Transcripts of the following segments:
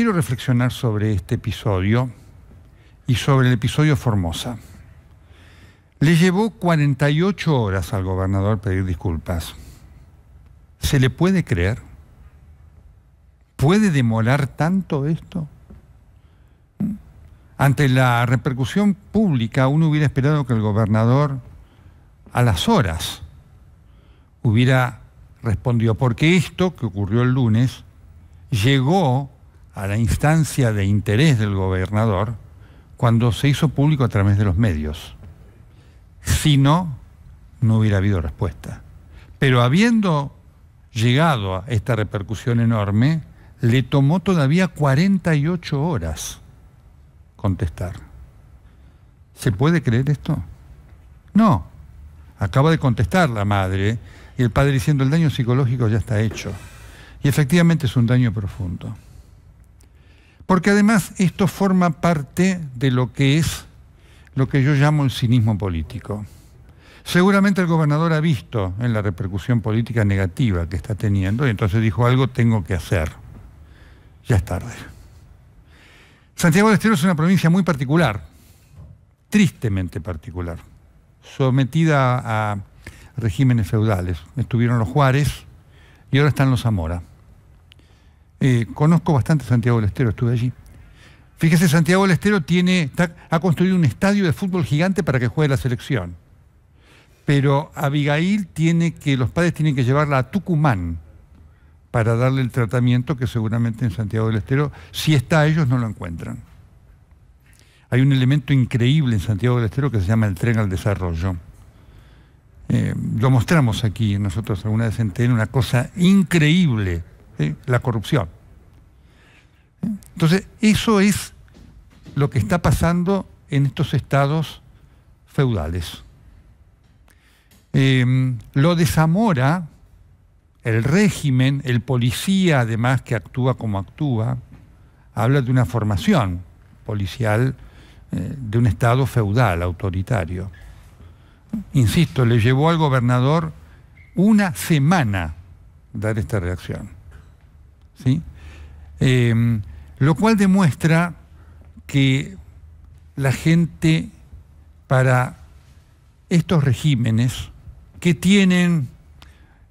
quiero reflexionar sobre este episodio y sobre el episodio Formosa. Le llevó 48 horas al gobernador pedir disculpas. ¿Se le puede creer? ¿Puede demorar tanto esto? ¿Mm? Ante la repercusión pública, uno hubiera esperado que el gobernador a las horas hubiera respondido, porque esto que ocurrió el lunes llegó a la instancia de interés del gobernador cuando se hizo público a través de los medios. Si no, no hubiera habido respuesta. Pero habiendo llegado a esta repercusión enorme, le tomó todavía 48 horas contestar. ¿Se puede creer esto? No. Acaba de contestar la madre y el padre diciendo el daño psicológico ya está hecho. Y efectivamente es un daño profundo. Porque además esto forma parte de lo que es lo que yo llamo el cinismo político. Seguramente el gobernador ha visto en la repercusión política negativa que está teniendo y entonces dijo algo tengo que hacer. Ya es tarde. Santiago del Estero es una provincia muy particular, tristemente particular, sometida a regímenes feudales. Estuvieron los Juárez y ahora están los Zamora. Eh, conozco bastante Santiago del Estero, estuve allí. Fíjese, Santiago del Estero tiene, ha construido un estadio de fútbol gigante para que juegue la selección. Pero Abigail tiene que, los padres tienen que llevarla a Tucumán para darle el tratamiento que seguramente en Santiago del Estero, si está ellos, no lo encuentran. Hay un elemento increíble en Santiago del Estero que se llama el tren al desarrollo. Eh, lo mostramos aquí nosotros alguna vez en TN, una cosa increíble la corrupción. Entonces, eso es lo que está pasando en estos estados feudales. Em, lo desamora el régimen, el policía además que actúa como actúa, habla de una formación policial eh, de un Estado feudal, autoritario. Insisto, le llevó al gobernador una semana dar esta reacción. ¿sí? Em, lo cual demuestra que la gente para estos regímenes que tienen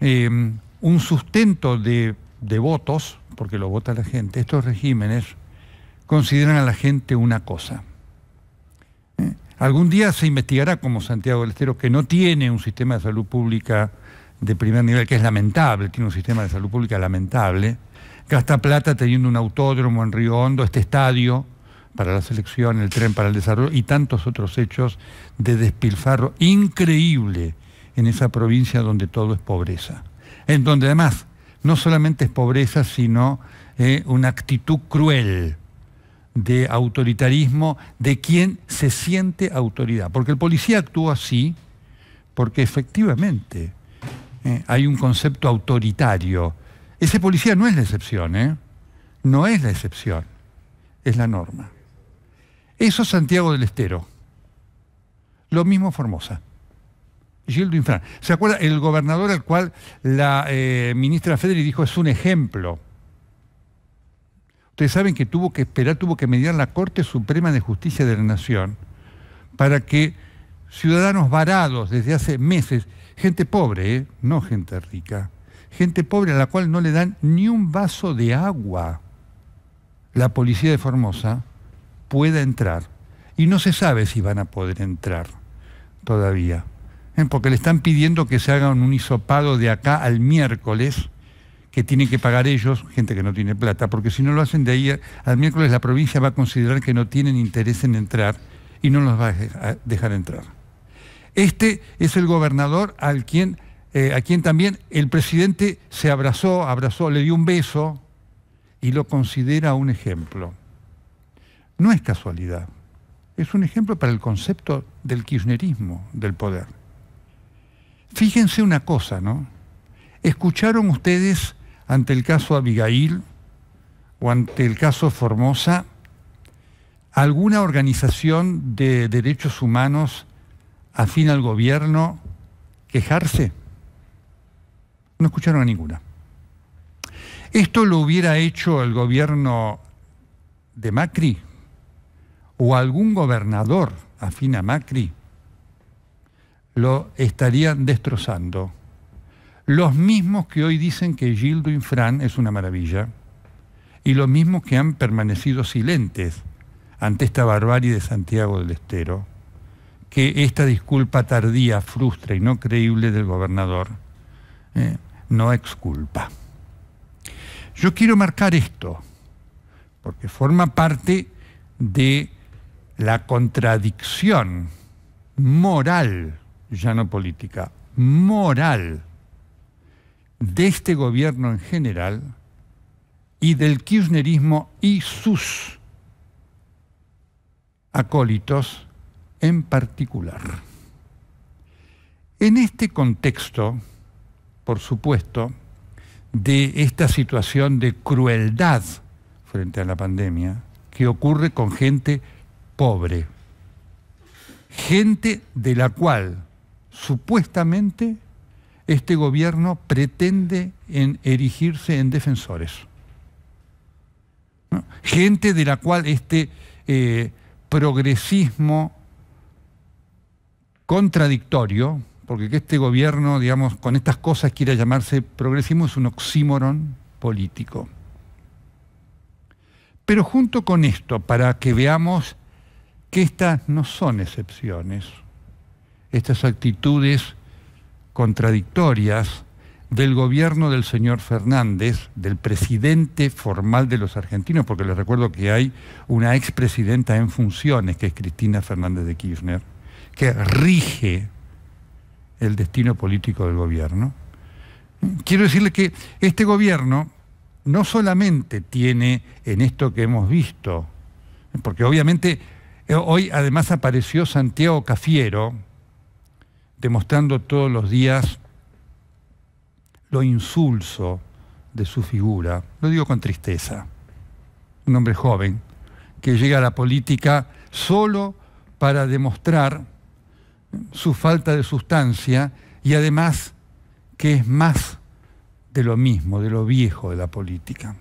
em, un sustento de, votos, porque lo vota la gente, estos regímenes consideran a la gente una cosa. ¿eh? Algún día se investigará como Santiago del Estero, que no tiene un sistema de salud pública de primer nivel, que es lamentable, tiene un sistema de salud pública lamentable, gasta plata teniendo un autódromo en Río Hondo, este estadio para la selección, el tren para el desarrollo y tantos otros hechos de despilfarro increíble en esa provincia donde todo es pobreza. En donde además no solamente es pobreza, sino eh, una actitud cruel de autoritarismo de quien se siente autoridad. Porque el policía actúa así porque efectivamente eh, hay un concepto autoritario ese policía no es la excepción, ¿eh? No es la excepción, es la norma. Eso es Santiago del Estero. Lo mismo Formosa. Gildo Infran. ¿Se acuerda? El gobernador al cual la eh, ministra Federi dijo es un ejemplo. Ustedes saben que tuvo que esperar, tuvo que mediar la Corte Suprema de Justicia de la Nación para que ciudadanos varados desde hace meses, gente pobre, ¿eh? no gente rica, gente pobre a la cual no le dan ni un vaso de agua, la policía de Formosa pueda entrar. Y no se sabe si van a poder entrar todavía, ¿eh? porque le están pidiendo que se hagan un hisopado de acá al miércoles, que tienen que pagar ellos, gente que no tiene plata, porque si no lo hacen de ahí al miércoles la provincia va a considerar que no tienen interés en entrar y no los va a dejar entrar. Este es el gobernador al quien eh, a quien también el presidente se abrazó, abrazó, le dio un beso y lo considera un ejemplo. No es casualidad, es un ejemplo para el concepto del kirchnerismo, del poder. Fíjense una cosa, ¿no? ¿Escucharon ustedes ante el caso Abigail o ante el caso Formosa alguna organización de derechos humanos afín al gobierno quejarse? No escucharon a ninguna. ¿Esto lo hubiera hecho el gobierno de Macri o algún gobernador afín a Macri? Lo estarían destrozando. Los mismos que hoy dicen que Gildo Infran es una maravilla y los mismos que han permanecido silentes ante esta barbarie de Santiago del Estero, que esta disculpa tardía, frustra y no creíble del gobernador. ¿eh? no exculpa. Yo quiero marcar esto, porque forma parte de la contradicción moral, ya no política, moral de este gobierno en general y del kirchnerismo y sus acólitos en particular. En este contexto, por supuesto, de esta situación de crueldad frente a la pandemia que ocurre con gente pobre, gente de la cual supuestamente este gobierno pretende en erigirse en defensores. Gente de la cual este eh, progresismo contradictorio porque que este gobierno, digamos, con estas cosas quiera llamarse progresismo es un oxímoron político. Pero junto con esto, para que veamos que estas no son excepciones, estas actitudes contradictorias del gobierno del señor Fernández, del presidente formal de los argentinos, porque les recuerdo que hay una expresidenta en funciones, que es Cristina Fernández de Kirchner, que rige el destino político del gobierno. Quiero decirle que este gobierno no solamente tiene en esto que hemos visto, porque obviamente eh, hoy además apareció Santiago Cafiero demostrando todos los días lo insulso de su figura, lo digo con tristeza, un hombre joven que llega a la política solo para demostrar su falta de sustancia y además que es más de lo mismo, de lo viejo de la política.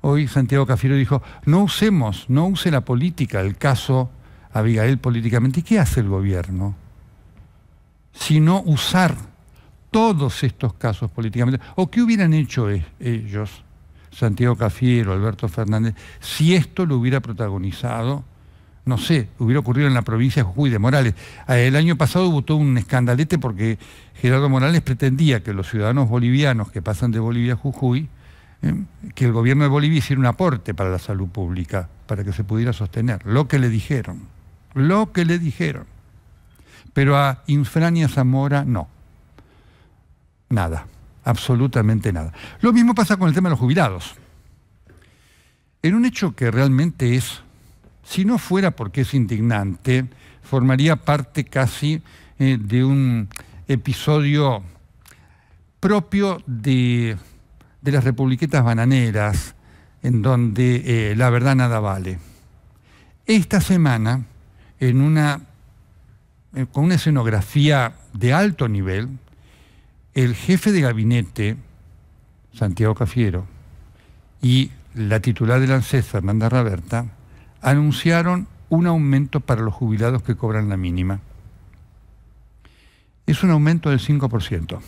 Hoy Santiago Cafiero dijo, no usemos, no use la política el caso Abigail políticamente. ¿Y qué hace el gobierno? Sino usar todos estos casos políticamente. ¿O qué hubieran hecho e-, ellos, Santiago Cafiero, Alberto Fernández, si esto lo hubiera protagonizado no sé, hubiera ocurrido en la provincia de Jujuy de Morales. Eh, el año pasado votó un escandalete porque Gerardo Morales pretendía que los ciudadanos bolivianos que pasan de Bolivia a Jujuy, eh, que el gobierno de Bolivia hiciera un aporte para la salud pública, para que se pudiera sostener. Lo que le dijeron, lo que le dijeron. Pero a Infrania Zamora no. Nada, absolutamente nada. Lo mismo pasa con el tema de los jubilados. En un hecho que realmente es si no fuera porque es indignante, formaría parte casi eh, de un episodio propio de, las republiquetas bananeras, en donde eh, la verdad nada vale. Esta semana, eh, con una escenografía de alto nivel, el jefe de gabinete, Santiago Cafiero, y la titular del ANSES, Fernanda Raberta, anunciaron un aumento para los jubilados que cobran la mínima. Es un aumento del 5%.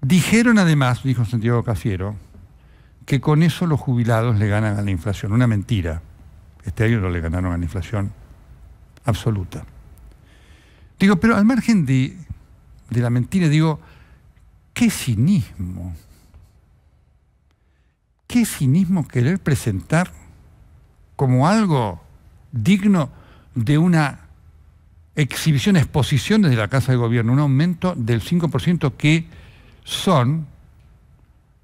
Dijeron además, dijo Santiago Casiero que con eso los jubilados le ganan a la inflación. Una mentira. Este año no le ganaron a la inflación absoluta. Digo, pero al margen de, de la mentira, digo, qué cinismo. Qué cinismo querer presentar como algo digno de una exhibición, exposición desde la Casa de Gobierno, un aumento del 5% que son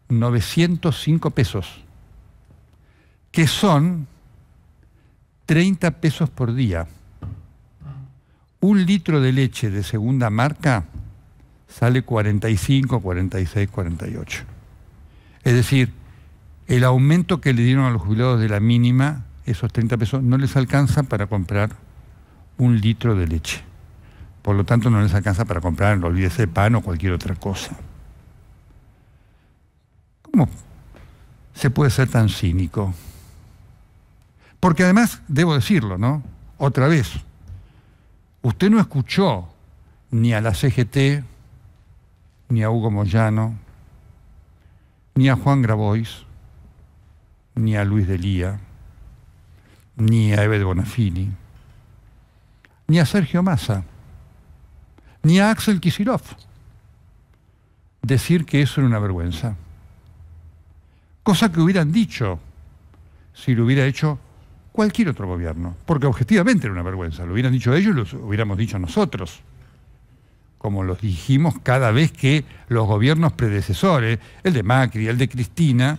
905 pesos, que son 30 pesos por día. Un litro de leche de segunda marca sale 45, 46, 48. Es decir, el aumento que le dieron a los jubilados de la mínima esos 30 pesos no les alcanza para comprar un litro de leche. Por lo tanto, no les alcanza para comprar, no olvídese, pan o cualquier otra cosa. ¿Cómo se puede ser tan cínico? Porque además, debo decirlo, ¿no? Otra vez, usted no escuchó ni a la CGT, ni a Hugo Moyano, ni a Juan Grabois, ni a Luis Lía ni a Ebed Bonafini, ni a Sergio Massa, ni a Axel Kisilov. Decir que eso era una vergüenza. Cosa que hubieran dicho si lo hubiera hecho cualquier otro gobierno, porque objetivamente era una vergüenza. Lo hubieran dicho ellos y lo hubiéramos dicho nosotros, como los dijimos cada vez que los gobiernos predecesores, el de Macri, el de Cristina,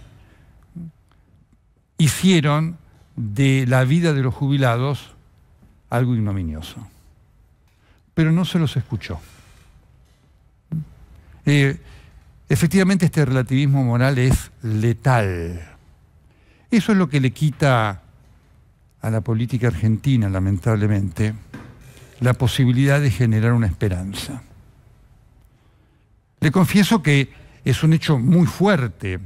hicieron de la vida de los jubilados algo ignominioso. Pero no se los escuchó. Eh, efectivamente este relativismo moral es letal. Eso es lo que le quita a la política argentina, lamentablemente, la posibilidad de generar una esperanza. Le confieso que es un hecho muy fuerte,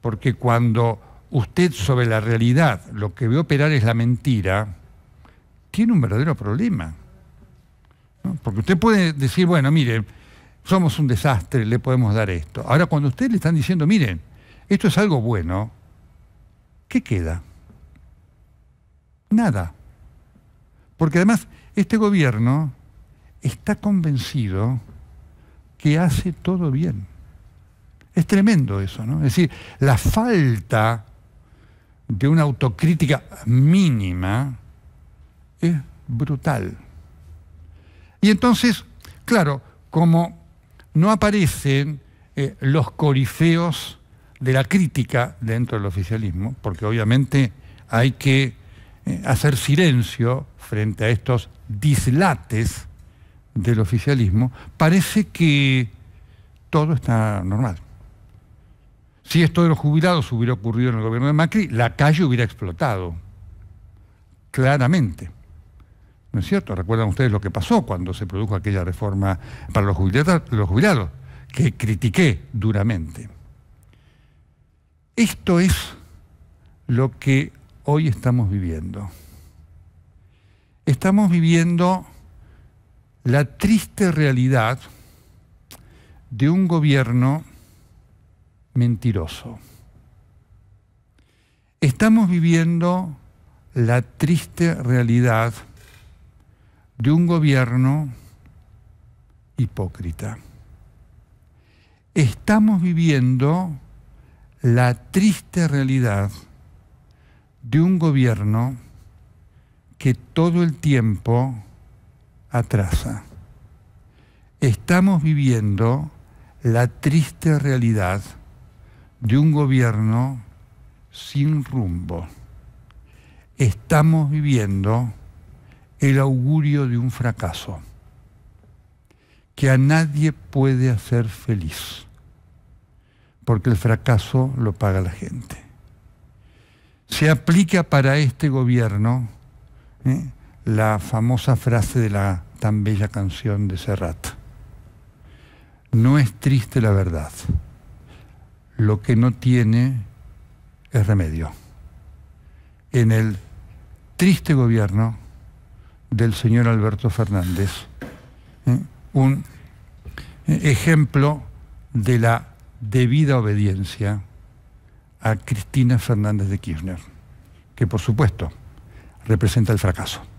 porque cuando usted sobre la realidad, lo que ve operar es la mentira, tiene un verdadero problema. Porque usted puede decir, bueno, miren, somos un desastre, le podemos dar esto. Ahora, cuando usted le están diciendo, miren, esto es algo bueno, ¿qué queda? Nada. Porque además, este gobierno está convencido que hace todo bien. Es tremendo eso, ¿no? Es decir, la falta de una autocrítica mínima es brutal. Y entonces, claro, como no aparecen eh, los corifeos de la crítica dentro del oficialismo, porque obviamente hay que eh, hacer silencio frente a estos dislates del oficialismo, parece que todo está normal. Si esto de los jubilados hubiera ocurrido en el gobierno de Macri, la calle hubiera explotado, claramente. ¿No es cierto? Recuerdan ustedes lo que pasó cuando se produjo aquella reforma para los jubilados, los jubilados que critiqué duramente. Esto es lo que hoy estamos viviendo. Estamos viviendo la triste realidad de un gobierno mentiroso. Estamos viviendo la triste realidad de un gobierno hipócrita. Estamos viviendo la triste realidad de un gobierno que todo el tiempo atrasa. Estamos viviendo la triste realidad de un gobierno sin rumbo. Estamos viviendo el augurio de un fracaso que a nadie puede hacer feliz, porque el fracaso lo paga la gente. Se aplica para este gobierno ¿eh? la famosa frase de la tan bella canción de Serrat. No es triste la verdad lo que no tiene es remedio. En el triste gobierno del señor Alberto Fernández, ¿eh? un ejemplo de la debida obediencia a Cristina Fernández de Kirchner, que por supuesto representa el fracaso.